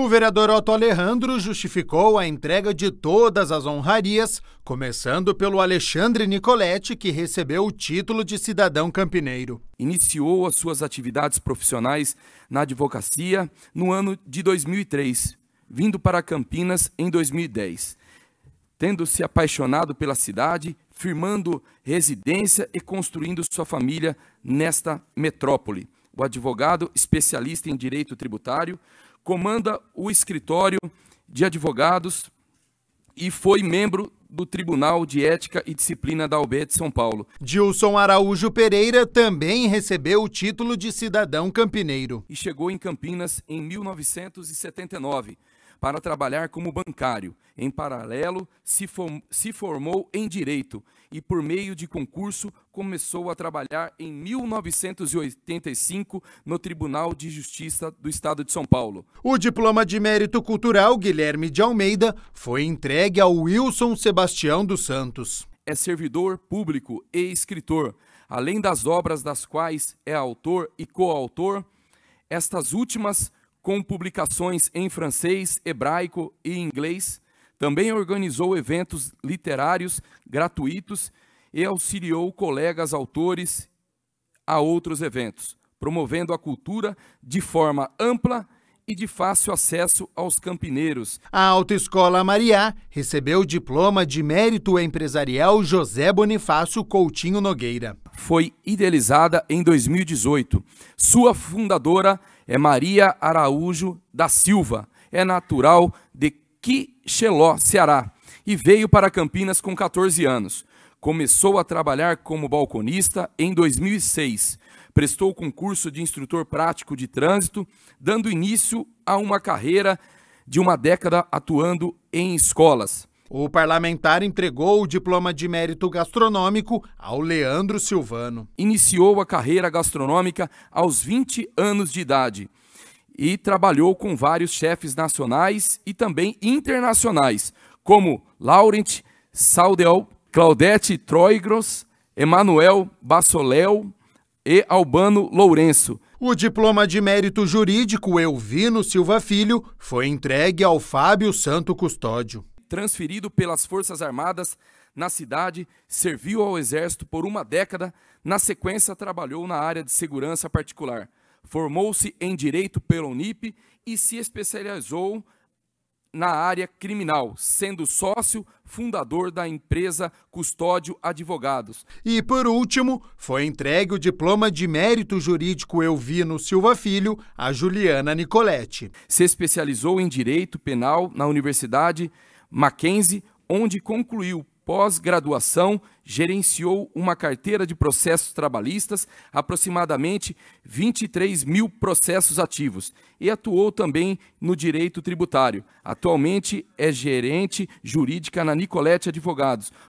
O vereador Otto Alejandro justificou a entrega de todas as honrarias, começando pelo Alexandre Nicoletti, que recebeu o título de cidadão campineiro. Iniciou as suas atividades profissionais na advocacia no ano de 2003, vindo para Campinas em 2010. Tendo se apaixonado pela cidade, firmando residência e construindo sua família nesta metrópole. O advogado especialista em direito tributário comanda o escritório de advogados e foi membro do Tribunal de Ética e Disciplina da UB de São Paulo. Dilson Araújo Pereira também recebeu o título de cidadão campineiro. E chegou em Campinas em 1979, para trabalhar como bancário. Em paralelo, se, formou em direito e, por meio de concurso, começou a trabalhar em 1985 no Tribunal de Justiça do Estado de São Paulo. O diploma de mérito cultural Guilherme de Almeida foi entregue ao Wilson Sebastião dos Santos. É servidor público e escritor, além das obras das quais é autor e coautor. Estas últimas com publicações em francês, hebraico e inglês. Também organizou eventos literários gratuitos e auxiliou colegas autores a outros eventos, promovendo a cultura de forma ampla e de fácil acesso aos campineiros. A Autoescola Mariá recebeu o diploma de mérito empresarial José Bonifácio Coutinho Nogueira. Foi idealizada em 2018. Sua fundadora é Maria Araújo da Silva. É natural de Quixeló, Ceará, e veio para Campinas com 14 anos. Começou a trabalhar como balconista em 2006. Prestou o concurso de instrutor prático de trânsito, dando início a uma carreira de uma década atuando em escolas. O parlamentar entregou o diploma de mérito gastronômico ao Leandro Silvano. Iniciou a carreira gastronômica aos 20 anos de idade e trabalhou com vários chefes nacionais e também internacionais, como Laurent Saudel, Claudete Troigros, Emanuel Bassolel e Albano Lourenço. O diploma de mérito jurídico Elvino Silva Filho foi entregue ao Fábio Santo Custódio transferido pelas Forças Armadas na cidade, serviu ao Exército por uma década, na sequência trabalhou na área de segurança particular. Formou-se em direito pela Unip e se especializou na área criminal, sendo sócio fundador da empresa Custódio Advogados. E por último, foi entregue o diploma de mérito jurídico Elvino Silva Filho a Juliana Nicoletti. Se especializou em direito penal na Universidade Mackenzie, onde concluiu pós-graduação, gerenciou uma carteira de processos trabalhistas, aproximadamente 23 mil processos ativos, e atuou também no direito tributário. Atualmente é gerente jurídica na Nicolete Advogados,